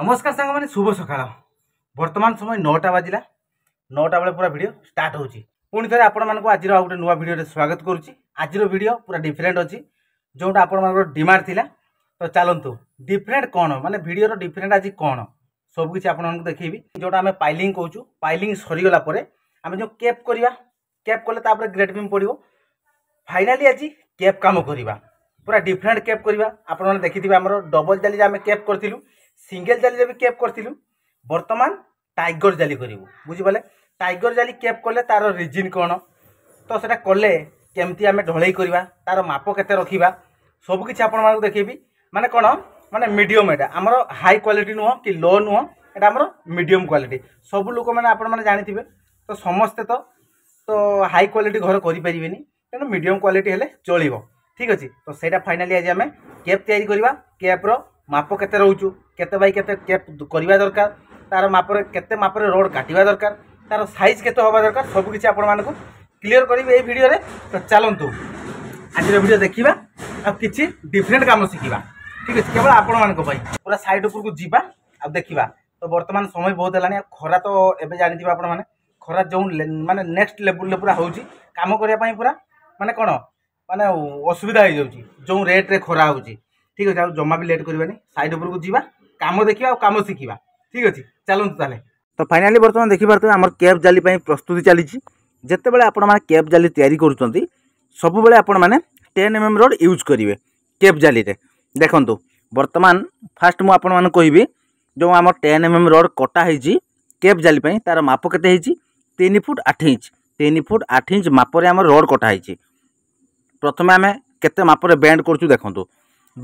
নমস্কার সাংমানে শুভ সকাল বর্তমান সময় নটা বাজিলা নটা বেলা পুরা ভিডিও স্টার্ট হচ্ছে পুঁ থে আপনার আজ আর গোটে নূয়া ভিডিওরে স্বাগত করছি আজর ভিডিও পুরা ডিফরেন্ট অছি যেটা আপনার ডিমান্ড লা তো চালু ডিফরেন্ট কোণ মানে ভিডিওর ডিফরেন্ট আজ কোণ সবকিছু আপনার দেখবি যেটা আমি পাইলিং কৌছু পাইলিং সরিগলা পরে আমি যে কেপ করা কেপ কলে তাপরে গ্রেড বিম পড়ব ফাইনালি আজ কেপ কাম করা পুরা ডিফরেন্ট কেপ করা আপনার দেখি আমার ডবল জালি আমি কেপ করলু ସିଙ୍ଗଲ ଜାଲିରେ ବି କେପ୍ କରିଥିଲୁ ବର୍ତ୍ତମାନ ଟାଇଗର ଜାଲି କରିବୁ ବୁଝିପାରିଲେ ଟାଇଗର ଜାଲି କେପ୍ କଲେ ତା'ର ରିଜିନ୍ କ'ଣ ତ ସେଇଟା କଲେ କେମିତି ଆମେ ଢଳେଇ କରିବା ତା'ର ମାପ କେତେ ରଖିବା ସବୁକିଛି ଆପଣମାନଙ୍କୁ ଦେଖେଇବି ମାନେ କ'ଣ ମାନେ ମିଡ଼ିୟମ୍ ଏଇଟା ଆମର ହାଇ କ୍ୱାଲିଟି ନୁହଁ କି ଲୋ ନୁହଁ এটা আমার মিডিয়াম কোয়ালিটি সবু লোক মানে আপনার জাঁথিবে তো সমস্তে তো তো হাই কোয়ালিটি ঘর করে পারে তেমন মিডিয়াম কোয়ালিটি হলে চলব ঠিক আছে তো সেটা ফাইনালি আজ আমি কেপ তৈরি করা কেপ্র মাপ কেতে রয়েছু কেতে বাই কেতে কেপ করা দরকার তার মাপরে কেতে মাপরে রোড কাটিবা দরকার তার সাইজ কেতে হওয়া দরকার সবুকিছি আপনার ক্লিয়ার করবি এই ভিডিওরে তো চালু আজকের ভিডিও দেখা আর কিছু ডিফরেন্ট কাম শিখবা ঠিক আছে কেবল আপনার পুরা সাইড উপরক যা আর দেখা তো বর্তমান সময় বহুত হলানি খরা তো এবে জাঁথিবে আপনার মানে খরা যে মানে নেক্সট লেভেল পুরা হচ্ছে কাম করা পুরা মানে কোণ মানে অসুবিধা হয়ে যাচ্ছে যে রেট্রে খরা হচ্ছে ঠিক আছে ଆଉ ଜମା ବି ଲେଟ୍ କରିବାନି ସାଇଡ୍ ଉପରକୁ ଯିବା କାମ ଦେଖିବା ଆଉ କାମ ଶିଖିବା ଠିକ୍ ଅଛି ଚାଲନ୍ତୁ ତାହେଲେ ତ ଫାଇନାଲି ବର୍ତ୍ତମାନ ଦେଖିପାରୁଥିବେ ଆମର କ୍ୟାବ୍ ଜାଲି ପାଇଁ ପ୍ରସ୍ତୁତି ଚାଲିଛି ଯେତେବେଳେ ଆପଣମାନେ କ୍ୟାବ୍ ଜାଲି ତିଆରି କରୁଛନ୍ତି ସବୁବେଳେ ଆପଣମାନେ ten M M rod use କରିବେ କ୍ୟାବ୍ ଜାଲିରେ ଦେଖନ୍ତୁ ବର୍ତ୍ତମାନ ଫାର୍ଷ୍ଟ ମୁଁ ଆପଣମାନଙ୍କୁ କହିବି ଯେଉଁ ଆମର ଟେନ୍ ଏମ୍ ଏମ୍ ରୋଡ଼୍ କଟା ହେଇଛି କ୍ୟାବ୍ ଜାଲି ପାଇଁ ତା'ର ମାପ କେତେ ହେଇଛି ତିନି ଫୁଟ୍ ଆଠ ଇଞ୍ଚ ତିନି ଫୁଟ୍ ଆଠ ଇଞ୍ଚ ମାପରେ ଆମର ରୋଡ଼୍ କଟା ହେଇଛି ପ୍ରଥମେ ଆମେ କେତେ ମାପରେ ବ୍ୟାଣ୍ଡ କରୁଛୁ ଦେଖନ୍ତୁ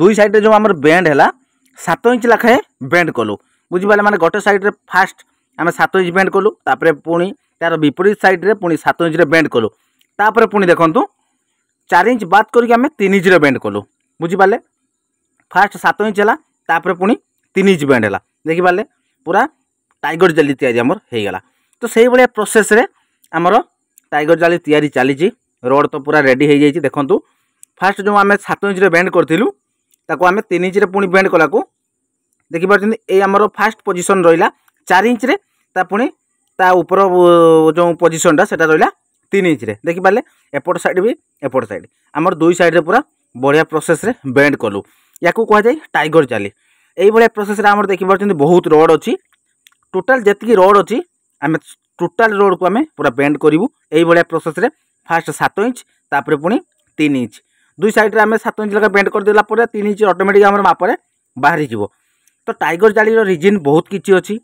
দুই সাইডে যে আমার বেড হল সাত ইঞ্চ লেখায়ে বেড কলু বুঝিপারে মানে গোটে সাইড্রে ফার্স্ট আমি সাত ইঞ্চ বেড কলু তাপরে পুঁ তার বিপরীত সাইড্রে পুঁ সাত ইঞ্চরে বেড কলু তাপরে পুঁ দেখুন চার ইঞ্চ বাদ করি আমি তিন ইঞ্চরে বেড কলু বুঝিপারে ফার্স্ট সাত ইঞ্চ হল তাপরে পুঁ তিন ইঞ্চ বেড হল দেখিপারে পুরা টাইগর জালি তৈরি আমার হয়ে গলা তো সেইভাবে প্রোসেসে আমার টাইগর জালি তৈরি চালিছি রড তো পুরা রেডি হয়ে যাই দেখুন ফার্স্ট যে আমি সাত ইঞ্চরে বেড করলু ତାକୁ ଆମେ ତିନି ଇଞ୍ଚରେ ପୁଣି ବେଣ୍ଡ କଲାକୁ ଦେଖିପାରୁଛନ୍ତି ଏଇ ଆମର ଫାଷ୍ଟ ପୋଜିସନ୍ ରହିଲା ଚାରି ଇଞ୍ଚରେ ତା ପୁଣି ତା ଉପର ଯେଉଁ ପୋଜିସନ୍ଟା ସେଇଟା ରହିଲା ତିନି ଇଞ୍ଚରେ ଦେଖିପାରିଲେ ଏପଟ ସାଇଡ଼୍ ବି ଏପଟ ସାଇଡ଼୍ ଆମର ଦୁଇ ସାଇଡ଼୍ରେ ପୁରା ବଢ଼ିଆ ପ୍ରୋସେସ୍ରେ ବେଣ୍ଡ କଲୁ ୟାକୁ କୁହାଯାଏ ଟାଇଗର ଜାଲି ଏଇଭଳିଆ ପ୍ରୋସେସ୍ରେ ଆମର ଦେଖିପାରୁଛନ୍ତି ବହୁତ ରୋଡ଼ ଅଛି ଟୋଟାଲ୍ ଯେତିକି ରୋଡ଼ ଅଛି ଆମେ ଟୋଟାଲ୍ ରୋଡ଼କୁ ଆମେ ପୁରା ବେଣ୍ଡ କରିବୁ ଏଇଭଳିଆ ପ୍ରୋସେସ୍ରେ ଫାଷ୍ଟ ସାତ ଇଞ୍ଚ ତାପରେ ପୁଣି ତିନି ଇଞ୍ଚ দুই সাইড্রে আমি সাত ইঞ্চ লেখা বেড করেদেলা পরে তিন ইঞ্চ অটোমেটিক আমার মাপরে বাহারিযোগ তো টাইগর জালির রিজিন বহুত কিছু অছি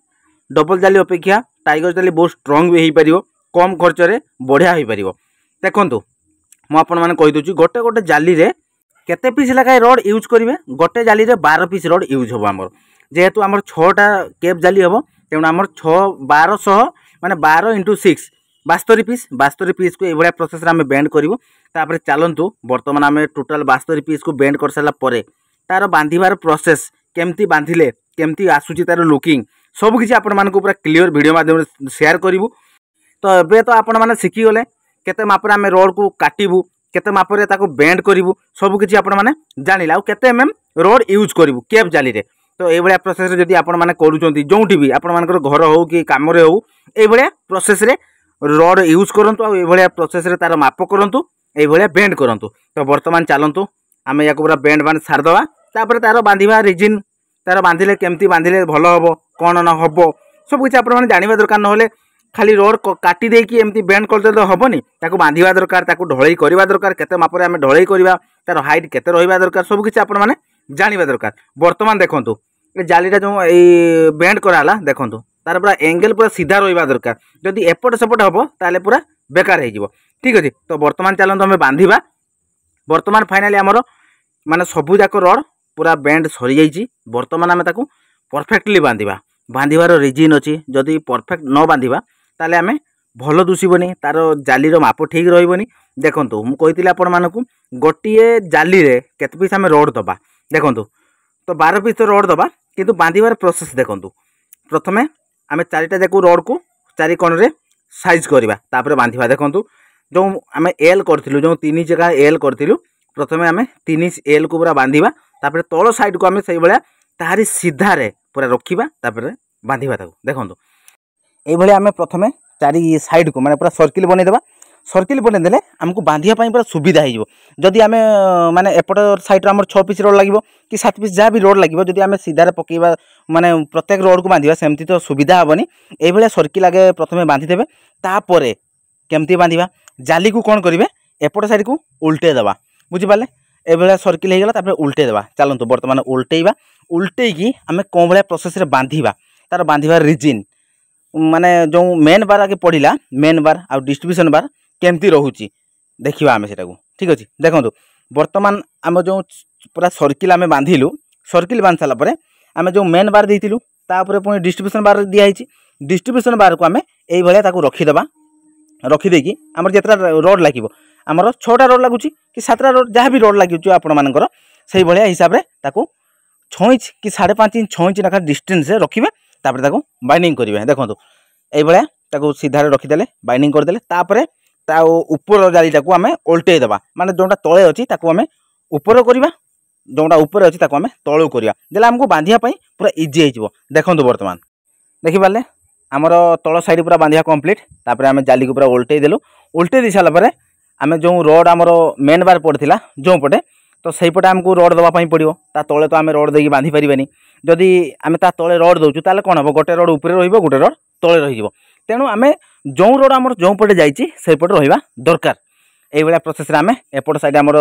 ডবল জালি অপেক্ষা টাইগর জালি বহু স্ট্রং বি হয়েপার কম খরচরে বঢ়িয়া হয়েপার দেখুন ମୁଁ ଆପଣମାନେ କହିଦେଉଛି ଗୋଟେ ଗୋଟେ ଜାଲିରେ କେତେ ପିସ୍ ଲେଖାଏଁ ରଡ଼୍ ୟୁଜ୍ କରିବେ ଗୋଟେ ଜାଲିରେ ବାର ପିସ୍ ରଡ଼୍ ୟୁଜ୍ ହେବ ଆମର ଯେହେତୁ ଆମର ଛଅଟା କେପ୍ ଜାଲି ହେବ ତେଣୁ ଆମର ଛଅ ବାରଶହ ମାନେ ବାର ଇଣ୍ଟୁ ସିକ୍ସ ବାସ୍ତରୀ ପିସ୍ ବାସ୍ତରୀ ପିସ୍କୁ ଏଇଭଳିଆ ପ୍ରୋସେସ୍ରେ ଆମେ ବେଣ୍ଡ କରିବୁ ତାପରେ ଚାଲନ୍ତୁ ବର୍ତ୍ତମାନ ଆମେ ଟୋଟାଲ୍ ବାସ୍ତରୀ ପିସ୍କୁ ବେଣ୍ଡ କରିସାରିଲା ପରେ ତା'ର ବାନ୍ଧିବାର ପ୍ରୋସେସ୍ କେମିତି ବାନ୍ଧିଲେ କେମିତି ଆସୁଛି ତା'ର ଲୁକିଂ ସବୁକିଛି ଆପଣମାନଙ୍କୁ ପୁରା କ୍ଲିଅର୍ ଭିଡ଼ିଓ ମାଧ୍ୟମରେ ସେୟାର କରିବୁ ତ ଏବେ ତ ଆପଣମାନେ ଶିଖିଗଲେ କେତେ ମାପରେ ଆମେ ରୋଡ଼କୁ କାଟିବୁ କେତେ ମାପରେ ତାକୁ ବେଣ୍ଡ କରିବୁ ସବୁକିଛି ଆପଣମାନେ ଜାଣିଲେ ଆଉ କେତେ ଏମ୍ ଏମ୍ ରୋଡ଼ ୟୁଜ୍ କରିବୁ କେବ୍ ଜାଲିରେ ତ ଏଇଭଳିଆ ପ୍ରୋସେସ୍ରେ ଯଦି ଆପଣମାନେ କରୁଛନ୍ତି ଯେଉଁଠି ବି ଆପଣମାନଙ୍କର ଘର ହେଉ କି କାମରେ ହେଉ ଏଇଭଳିଆ ପ୍ରୋସେସ୍ରେ ରଡ୍ ୟୁଜ୍ କରନ୍ତୁ ଆଉ ଏଭଳିଆ ପ୍ରୋସେସ୍ରେ ତା'ର ମାପ କରନ୍ତୁ ଏଇଭଳିଆ ବେଣ୍ଡ କରନ୍ତୁ ତ ବର୍ତ୍ତମାନ ଚାଲନ୍ତୁ ଆମେ ୟାକୁ ପୁରା ବେଣ୍ଡ ବାଣ୍ଡ ସାରିଦେବା ତାପରେ ତା'ର ବାନ୍ଧିବା ରିଜିନ୍ ତା'ର ବାନ୍ଧିଲେ କେମିତି ବାନ୍ଧିଲେ ଭଲ ହେବ କ'ଣ ନ ହେବ ସବୁକିଛି ଆପଣମାନେ ଜାଣିବା ଦରକାର ନହେଲେ ଖାଲି ରୋଡ଼ କାଟି ଦେଇକି ଏମିତି ବେଣ୍ଡ କରିଦେଲେ ତ ହେବନି ତାକୁ ବାନ୍ଧିବା ଦରକାର ତାକୁ ଢଳେଇ କରିବା ଦରକାର କେତେ ମାପରେ ଆମେ ଢଳେଇ କରିବା ତା'ର ହାଇଟ୍ କେତେ ରହିବା ଦରକାର ସବୁକିଛି ଆପଣମାନେ ଜାଣିବା ଦରକାର ବର୍ତ୍ତମାନ ଦେଖନ୍ତୁ ଏ ଜାଲିଟା ଯେଉଁ ଏଇ ବେଣ୍ଡ କରାହେଲା ଦେଖନ୍ତୁ তার পুরা এঙ্গেল পুরা সিধা রহবা দরকার যদি এপট সেপট হব তাহলে পুরা বেকার হয়ে ঠিক আছে তো বর্তমান চালু আমি বাঁধবা বর্তমান ফাইনালি আমার মানে সবুযাক রড পুরা বেন্ড সরি যাই বর্তমান আমি তাকে পরফেক্টলি বাঁধবা বাঁধিবার রিজিন অছি যদি পরফেক্ট ন বাঁধবা তাহলে আমি ଭଲ ଦୁଶିବନି ତା'ର ଜାଲିର ମାପ ଠିକ୍ ରହିବନି ଦେଖନ୍ତୁ ମୁଁ କହିଥିଲି ଆପଣମାନଙ୍କୁ ଗୋଟିଏ ଜାଲିରେ କେତେ ପିସ୍ ଆମେ ରଡ଼୍ ଦେବା ଦେଖନ୍ତୁ ତ ବାର ପିସ୍ ରଡ଼୍ ଦେବା କିନ୍ତୁ ବାନ୍ଧିବାର ପ୍ରୋସେସ୍ ଦେଖନ୍ତୁ ପ୍ରଥମେ आम चार जाक रड को चारिकोण से सैज करवाप बांधा देखूँ जो आम एल करूँ जो तीन जगह एल करूँ प्रथम आम तीन एल को पूरा बांधा तापर तौर सैड को आम से तारी सीधे पूरा रखा तापर बांधिया देखो ये आम प्रथम चारि सैड को मैंने पूरा सर्किल बनईदेगा सर्किल बनईदे आमको बांधापी पूरा सुविधा होदि आम मैंने एपट सैड्र आम छः पीस रोड लगे कि सात पीस जहाँ भी रोड लगे जब आम सीधे पक मानने प्रत्येक रोड को बांधा सेमती तो सुविधा हेन ये सर्किल आगे प्रथम बांधिदेवे केमती बांधा जाली को कौन करेंगे एपट सैड को उल्टे दवा बुझिपारे ए भाया सर्किल होगा उल्टे दवा चलतु बर्तमान उल्टेवा उल्टे आम कौ भाया प्रोसेस बांधा तार बांधार रिजिन माने जो मेन बार आगे पड़ा मेन बार आउ डिस्ट्रब्यूशन बार কেমতি রহুচি দেখিবা আমি সেটাকে ঠিক আছে দেখুন বর্তমান আমি যে পুরা সর্কিল আমি বাঁধিলু সর্কিল বাঁধি সারা পরে আমি যে মেন বার দিয়েছিলু তাপরে পুঁ ডিস্ট্রিবিউশন বার দিয়া হয়েছি ডিস্ট্রিবিউশন বারকু আমি এইভাবে তাকে রখিদেবা রখিদেকি আমার যেতটা রড লাগিব আমার ছটা রড লাগুছি কি সাতটা রড যা বি রড লাগুছি আপনার সেইভাবে হিসাবে তাকে ছ ইঞ্চ কি সাড়ে পাঁচ ইঞ্চ ছ ইঞ্চ লেখা ডিষ্টান্সে রখবে তাপরে তাকে বাইন্ডিং করবে দেখুন এইভাবে তাকে সিধারে রখিদেলে বাইন্ডিং করেদেলে তাপরে ତା ଉପର ଜାଲିଟାକୁ ଆମେ ଓଲଟେଇ ଦେବା ମାନେ ଯେଉଁଟା ତଳେ ଅଛି ତାକୁ ଆମେ ଉପର କରିବା ଯେଉଁଟା ଉପରେ ଅଛି ତାକୁ ଆମେ ତଳକୁ କରିବା ଦେଲେ ଆମକୁ ବାନ୍ଧିବା ପାଇଁ ପୁରା ଇଜି ହେଇଯିବ ଦେଖନ୍ତୁ ବର୍ତ୍ତମାନ ଦେଖିପାରିଲେ ଆମର ତଳ ସାଇଡ଼ ପୁରା ବାନ୍ଧିବା କମ୍ପ୍ଲିଟ୍ ତାପରେ ଆମେ ଜାଲିକୁ ପୁରା ଓଲଟେଇ ଦେଲୁ ଓଲଟେଇ ଦେଇସାରିଲା ପରେ ଆମେ ଯେଉଁ ରଡ଼୍ ଆମର ମେନ୍ ବାର ପଡ଼ିଥିଲା ଯେଉଁ ପଟେ ତ ସେଇପଟେ ଆମକୁ ରଡ଼୍ ଦେବା ପାଇଁ ପଡ଼ିବ ତା ତଳେ ତ ଆମେ ରଡ଼୍ ଦେଇକି ବାନ୍ଧି ପାରିବାନି ଯଦି ଆମେ ତା ତଳେ ରଡ଼୍ ଦେଉଛୁ ତାହେଲେ କ'ଣ ହେବ ଗୋଟେ ରଡ଼୍ ଉପରେ ରହିବ ଗୋଟେ ରଡ଼୍ ତଳେ ରହିଯିବ ତେଣୁ ଆମେ ଯେଉଁ ରୋଡ଼ ଆମର ଯେଉଁପଟେ ଯାଇଛି ସେଇପଟେ ରହିବା ଦରକାର এইভাবে প্রসেসে আমি এপট সাইড আমার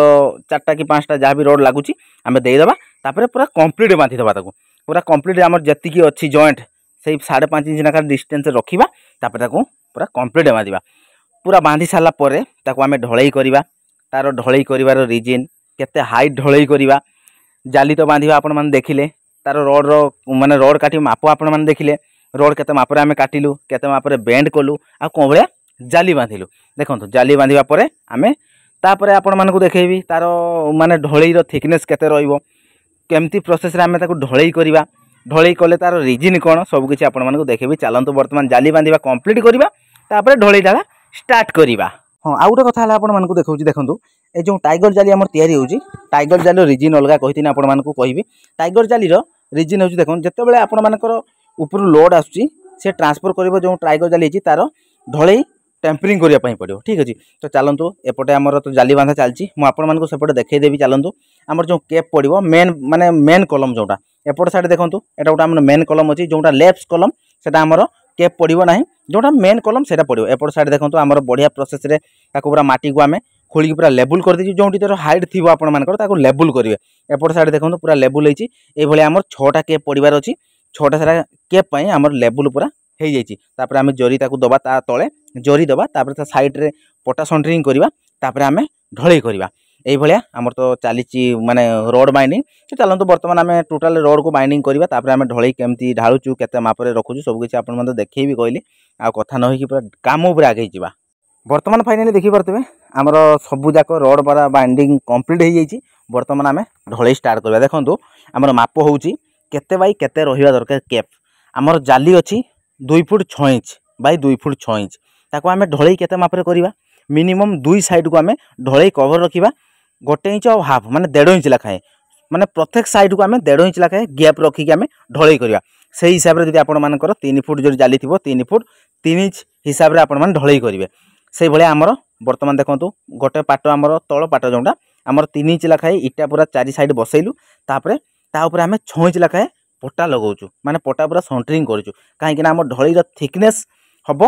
চারটা কি পাঁচটা যা বি রোড লাগুচি আমি দেইদেবা তাপরে পুরা কমপ্লিট বাঁধি দেবা তাকে পুরা কমপ্লিট আমার যেতিকি অছি জয়েন্ট সেই সাড়ে পাঁচ ইঞ্চ লেখা ডিষ্টান্স রখিবা তাপরে তাকে পুরা কমপ্লিট বাঁধিবা পুরা বাঁধি সারা পরে তাকে আমি ঢলাই করা তার ঢলাই করার রিজিন কেতে হাইট ঢলাই করা জালি তো বাঁধিবা আপনার দেখিলে তার রড্র মানে রড কাটি মাপ আপনার দেখিলে রড কেতে মাপরে আমি কাটিলু কেতে মাপরে বেন্ড কলু আভা জালি বাঁধিলু দেখুন জালি বাঁধিবা পরে আমি তাপরে আপনার দেখেবি তার মানে ঢলেইর থিকনেস কেতে রহব কেমতি প্রসেসরে আমি তাকে ঢলেই করা ঢলেই কলে তার রিজিন কোণ সবুকিছি আপনার দেখেবি চালু বর্তমান জালি বাঁধিবা কমপ্লিট করা তাপরে ঢলেই ঢালা স্টার্ট করা হ্যাঁ আউ গোটে কথা হল আপনার দেখছি দেখুন এই যে টাইগর জালি আমার তৈরি হচ্ছে টাইগর জালির রিজিন অলগা কিন্তু আপনার কবি টাইগর জালির রিজিন হচ্ছে দেখুন যেতবে আপনার ଉପରୁ ଲୋଡ଼୍ ଆସୁଛି ସେ ଟ୍ରାନ୍ସଫର୍ କରିବା ଯେଉଁ ଟ୍ରାଇଗର୍ ଜାଲି ହେଇଛି ତା'ର ଢଳେଇ ଟ୍ୟାମ୍ପରିଂ କରିବା ପାଇଁ ପଡ଼ିବ ଠିକ୍ ଅଛି ତ ଚାଲନ୍ତୁ ଏପଟେ ଆମର ତ ଜାଲି ବାନ୍ଧା ଚାଲିଛି ମୁଁ ଆପଣମାନଙ୍କୁ ସେପଟେ ଦେଖେଇଦେବି ଚାଲନ୍ତୁ ଆମର ଯେଉଁ କେପ୍ ପଡ଼ିବ ମେନ୍ ମାନେ ମେନ୍ କଲମ୍ ଯେଉଁଟା ଏପଟ ସାଇଡ଼୍ ଦେଖନ୍ତୁ ଏଇଟା ଗୋଟେ ଆମର ମେନ୍ କଲମ୍ ଅଛି ଯେଉଁଟା ଲେଫ୍ଟ କଲମ୍ ସେଟା ଆମର କେପ୍ ପଡ଼ିବ ନାହିଁ ଯେଉଁଟା ମେନ୍ କଲମ୍ ସେଇଟା ପଡ଼ିବ ଏପଟ ସାଇଡ଼୍ ଦେଖନ୍ତୁ ଆମର ବଢ଼ିଆ ପ୍ରୋସେସ୍ରେ ତାକୁ ପୁରା ମାଟିକୁ ଆମେ ଖୋଳିକି ପୁରା ଲେବୁଲ୍ କରିଦେଇଛୁ ଯେଉଁଠି ତା'ର ହାଇଟ୍ ଥିବ ଆପଣମାନଙ୍କର ତାକୁ ଲେବୁଲ୍ କରିବେ ଏପଟ ସାଇଡ଼୍ ଦେଖନ୍ତୁ ପୁରା ଲେବୁଲ୍ ହେଇଛି ଏଇଭଳି ଆମର ଛଅଟା କେପ୍ ପଡ଼ିବାର ଅଛି ଛଅଟା ସାରା କେପ୍ ପାଇଁ ଆମର ଲେବୁଲ୍ ପୁରା ହୋଇଯାଇଛି ତାପରେ ଆମେ ଜରି ତାକୁ ଦେବା ତା ତଳେ ଜରି ଦେବା ତାପରେ ତା ସାଇଡ଼୍ରେ ପଟା ସଣ୍ଟରିଂ କରିବା ତାପରେ ଆମେ ଢଳେଇ କରିବା এইভাবে আমার তো চালিছি মানে রড বাইন্ডিং চালু বর্তমানে আমি টোটাল রড কু বাইন্ডিং করা তাপরে আমি ঢলাই কেমতি ঢাড়ুছু কেতে মাপরে রখুছু সবকিছু আপনার মতো দেখেবি কহিলি আথা নহইকি পুরা কাম উপরে আগে যা বর্তমান ফাইনালি দেখিপারে আমার সবুযাক রড বা বাইন্ডিং কমপ্লিট হয়ে যাই বর্তমানে আমি ঢলাই স্টার্ট করা দেখুন আমার মাপ হচ্ছে କେତେ ବାଇ କେତେ ରହିବା ଦରକାର କେପ୍ ଆମର ଜାଲି ଅଛି ଦୁଇ ଫୁଟ ଛଅ ଇଞ୍ଚ ବାଇ ଦୁଇ ଫୁଟ ଛଅ ଇଞ୍ଚ ତାକୁ ଆମେ ଢଳେଇ କେତେ ମାପରେ କରିବା ମିନିମମ୍ ଦୁଇ ସାଇଡ଼କୁ ଆମେ ଢଳେଇ କଭର ରଖିବା ଗୋଟେ ଇଞ୍ଚ ଆଉ ହାଫ୍ ମାନେ ଦେଢ଼ ଇଞ୍ଚ ଲେଖାଏଁ ମାନେ ପ୍ରତ୍ୟେକ ସାଇଡ଼କୁ ଆମେ ଦେଢ଼ ଇଞ୍ଚ ଲେଖାଏଁ ଗ୍ୟାପ୍ ରଖିକି ଆମେ ଢଳେଇ କରିବା সেই হিসাবে যদি আপনার তিন ফুট যদি জালি থাকবে তিন ফুট তিন ইঞ্চ হিসাবে আপনার ঢলাই করবে সেইভাবে আমার বর্তমান দেখুন গোটে পাট আমার তল পাট যেটা আমার তিন ইঞ্চ লেখায় ইটা পুরা চারি সাইড বসাইলু তাপরে ତା ଉପରେ ଆମେ ଛଅ ଇଞ୍ଚ ଲେଖାଏଁ ପଟା ଲଗାଉଛୁ ମାନେ ପଟା ପୁରା ସଣ୍ଟରିଂ କରୁଛୁ କାହିଁକିନା ଆମ ଢଳେଇର ଥିକନେସ୍ ହେବ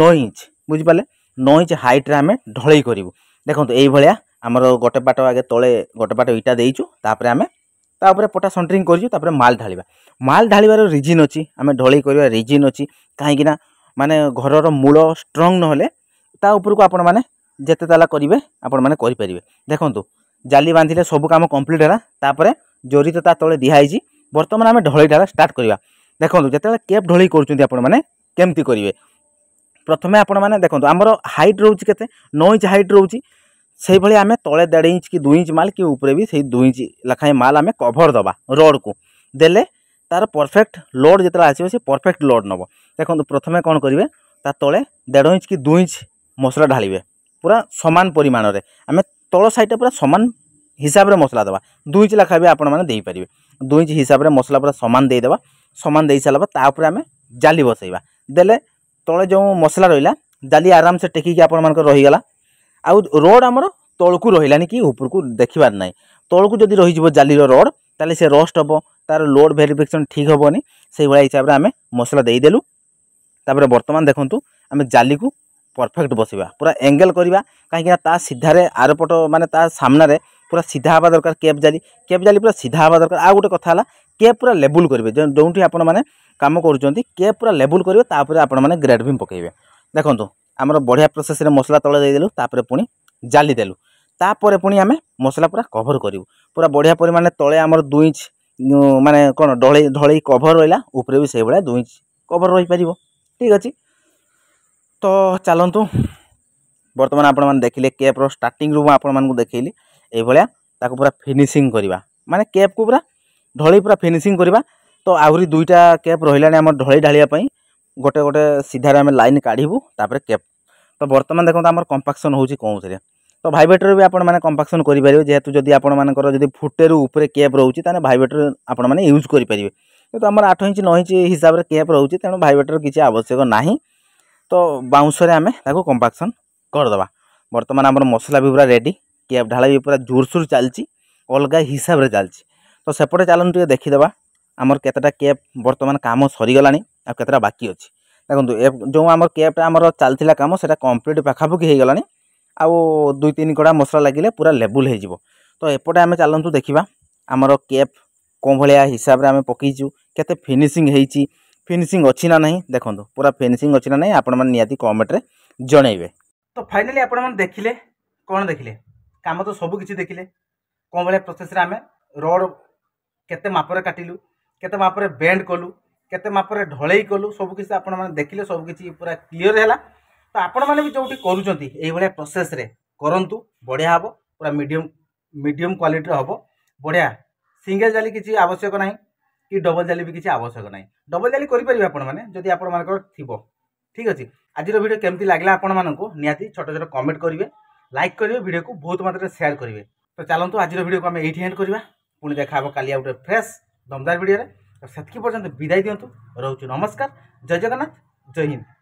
ନଅ ଇଞ୍ଚ ବୁଝିପାରିଲେ ନଅ ଇଞ୍ଚ ହାଇଟ୍ରେ ଆମେ ଢଳେଇ କରିବୁ ଦେଖନ୍ତୁ ଏଇଭଳିଆ ଆମର ଗୋଟେ ପାଟ ଆଗେ ତଳେ ଗୋଟେ ପାଟ ଇଟା ଦେଇଛୁ ତାପରେ ଆମେ ତା ଉପରେ ପଟା ସଣ୍ଟରିଂ କରିଛୁ ତାପରେ ମାଲ ଢାଳିବା ମାଲ ଢାଳିବାର ରିଜିନ୍ ଅଛି ଆମେ ଢଳେଇ କରିବା ରିଜିନ୍ ଅଛି କାହିଁକିନା ମାନେ ଘରର ମୂଳ ଷ୍ଟ୍ରଙ୍ଗ ନହେଲେ ତା ଉପରକୁ ଆପଣମାନେ ଯେତେ ତାଲା କରିବେ ଆପଣମାନେ କରିପାରିବେ ଦେଖନ୍ତୁ ଜାଲି ବାନ୍ଧିଲେ ସବୁ କାମ କମ୍ପ୍ଲିଟ୍ ହେଲା ତାପରେ ଜରି ତ ତା ତଳେ ଦିଆହେଇଛି ବର୍ତ୍ତମାନ ଆମେ ଢଳେଇଟା ଷ୍ଟାର୍ଟ କରିବା ଦେଖନ୍ତୁ ଯେତେବେଳେ କେପ୍ ଢଳେଇ କରୁଛନ୍ତି ଆପଣମାନେ କେମିତି କରିବେ ପ୍ରଥମେ ଆପଣମାନେ ଦେଖନ୍ତୁ ଆମର ହାଇଟ୍ ରହୁଛି କେତେ ନଅ ଇଞ୍ଚ ହାଇଟ୍ ରହୁଛି ସେଇଭଳି ଆମେ ତଳେ ଦେଢ଼ ଇଞ୍ଚ କି ଦୁଇ ଇଞ୍ଚ ମାଲ କି ଉପରେ ବି ସେଇ ଦୁଇ ଇଞ୍ଚ ଲେଖାଏଁ ମାଲ ଆମେ କଭର୍ ଦେବା ରୋଡ଼କୁ ଦେଲେ ତା'ର ପରଫେକ୍ଟ ଲୋଡ଼୍ ଯେତେବେଳେ ଆସିବ ସେ ପରଫେକ୍ଟ ଲୋଡ଼୍ ନେବ ଦେଖନ୍ତୁ ପ୍ରଥମେ କ'ଣ କରିବେ ତା ତଳେ ଦେଢ଼ ଇଞ୍ଚ କି ଦୁଇ ଇଞ୍ଚ ମସଲା ଢାଳିବେ ପୁରା ସମାନ ପରିମାଣରେ ଆମେ ତଳ ସାଇଡ଼୍ଟା ପୁରା ସମାନ হিসাবে মশলা দেবা দুই ইঞ্চ লেখা বি আপনার দিয়ে দুই ইঞ্চ হিসাবে মশলা পুরা সমান দিয়েদেবা সমান দিয়ে সারা তাপরে আমি জালি বসাইবা দেলে তলে যে মশলা রহলা জালি আরামসে টেকিকি আপনার রহিগলা আউ রড আমার তলকু রহলানি কি উপরকু দেখবার না তলকু যদি রহিযোগ জালির রড তাহলে সে রস্ট হব তার লোড ভেরিফিকেসন ঠিক হবনি সেইভাবে হিসাবে আমি মশলা দিয়েদেলু তাপরে বর্তমান দেখুন আমি জালিকু পরফেক্ট বসিবা পুরা এঙ্গেল করা কিনা তা সিধারে আরপট মানে তা সামনারে পুরা সিধা হওয়া দরকার ক্যাব জালি ক্যাব জালি পুরা সিধা হওয়া দরকার আউ গোটে কথা হল ক্যাব পুরা লেবুল করবে ଯେଉଁଠି ଆପଣମାନେ কাম করছেন ক্যাব পুরা লেবুল করবে তাপরে আপনার গ্রেড ভিম পকাইবে দেখুন আমার বড়িয়া প্রসেসরে মশলা তলে দিয়েদেলু তাপরে পুঁ জালি দেলু তাপরে পুঁ আমি মশলা পুরা কভর করবু পুরা বড়িয়া পরিমাণে তলে আমার দুই ইঞ্চ মানে কোণ ঢলে ঢলাই কভর রহলা উপরে বি সেইভাবে দুই ইঞ্চ কভর রহিপার ঠিক আছে তো চালু বর্তমান আপনার দেখলে কেপ্র স্টার্টিং রু আপনার দেখাইলি এইভাবে তাকে পুরা ফিনিশিং করা মানে কেপ্কু পুরা ঢলাই পুরা ফিনিশিং করা তো আহরি দুইটা কেপ রহলা আমার ঢলাই ঢালিয়া গোটে গোটে সিধারে আমি লাইন কাঢ়ু তাপরে কেপ তো বর্তমান দেখুন আমার কম্পাকশন হচ্ছে কোথায় তো ভাইবেটরে বি আপনার কম্পাকশন করে পারে যেহেতু যদি আপনার যদি ফুটের উপরে কেপ রয়েছে তাহলে ভাইবেটর আপনার ইউজ করে পারে কিন্তু আমার আঠ ইঞ্চ ন ইঞ্চ হিসাবে কেপ রয়েছে তেমন ভাইবেটর কিছু আবশ্যক না তো বাউঁশরে আমি তাকে কম্পাকশন କରିଦେବା ବର୍ତ୍ତମାନ ଆମର ମସଲା ବି ପୁରା ରେଡ଼ି କ୍ୟାବ୍ ଢାଳେଇ ପୁରା ଜୋରସୋର ଚାଲିଛି ଅଲଗା ହିସାବରେ ଚାଲିଛି ତ ସେପଟେ ଚାଲନ୍ତୁ ଟିକେ ଦେଖିଦେବା ଆମର କେତେଟା କ୍ୟାବ୍ ବର୍ତ୍ତମାନ କାମ ସରିଗଲାଣି ଆଉ କେତେଟା ବାକି ଅଛି ଦେଖନ୍ତୁ ଯେଉଁ ଆମର କ୍ୟାବ୍ଟା ଆମର ଚାଲିଥିଲା କାମ ସେଇଟା କମ୍ପ୍ଲିଟ୍ ପାଖାପାଖି ହେଇଗଲାଣି ଆଉ ଦୁଇ ତିନି କଡ଼ା ମସଲା ଲାଗିଲେ ପୁରା ଲେବୁଲ୍ ହେଇଯିବ ତ ଏପଟେ ଆମେ ଚାଲନ୍ତୁ ଦେଖିବା ଆମର କ୍ୟାବ୍ କେଉଁ ଭଳିଆ ହିସାବରେ ଆମେ ପକାଇଛୁ କେତେ ଫିନିସିଂ ହେଇଛି ଫିନିସିଂ ଅଛି ନା ନାହିଁ ଦେଖନ୍ତୁ ପୁରା ଫିନିସିଂ ଅଛି ନା ନାହିଁ ଆପଣମାନେ ନିହାତି କମେଣ୍ଟରେ ଜଣାଇବେ ତ ଫାଇନାଲି ଆପଣମାନେ ଦେଖିଲେ କ'ଣ ଦେଖିଲେ କାମ ତ ସବୁକିଛି ଦେଖିଲେ କ'ଣ ଭଳିଆ ପ୍ରୋସେସ୍ରେ ଆମେ ରଡ଼ କେତେ ମାପରେ କାଟିଲୁ କେତେ ମାପରେ ବେଣ୍ଡ କଲୁ କେତେ ମାପରେ ଢଳେଇ କଲୁ ସବୁକିଛି ଆପଣମାନେ ଦେଖିଲେ ସବୁକିଛି ପୁରା କ୍ଲିଅର୍ ହେଲା ତ ଆପଣମାନେ ବି ଯେଉଁଠି କରୁଛନ୍ତି ଏଇଭଳିଆ ପ୍ରୋସେସ୍ରେ କରନ୍ତୁ ବଢ଼ିଆ ହେବ ପୁରା ମିଡ଼ିୟମ୍ ମିଡ଼ିୟମ୍ କ୍ୱାଲିଟିର ହେବ ବଢ଼ିଆ ସିଙ୍ଗଲ୍ ଜାଲି କିଛି ଆବଶ୍ୟକ ନାହିଁ କି ଡବଲ୍ ଜାଲି ବି କିଛି ଆବଶ୍ୟକ ନାହିଁ ଡବଲ୍ ଜାଲି କରିପାରିବେ ଆପଣମାନେ ଯଦି ଆପଣମାନଙ୍କର ଥିବ ଠିକ୍ ଅଛି ଆଜିର ଭିଡ଼ିଓ କେମିତି ଲାଗିଲା ଆପଣମାନଙ୍କୁ ନିହାତି ଛୋଟ ଛୋଟ କମେଣ୍ଟ କରିବେ ଲାଇକ୍ କରିବେ ଭିଡ଼ିଓକୁ ବହୁତ ମାତ୍ରାରେ ସେୟାର କରିବେ ତ ଚାଲନ୍ତୁ ଆଜିର ଭିଡ଼ିଓକୁ ଆମେ ଏଇଠି ଏଣ୍ଡ କରିବା ପୁଣି ଦେଖା ହେବ କାଲି ଆଉ ଗୋଟେ ଫ୍ରେଶ୍ ଦମଦାର ଭିଡ଼ିଓରେ ସେତିକି ପର୍ଯ୍ୟନ୍ତ ବିଦାୟ ଦିଅନ୍ତୁ ରହୁଛୁ ନମସ୍କାର ଜୟ ଜଗନ୍ନାଥ ଜୟ ହିନ୍ଦ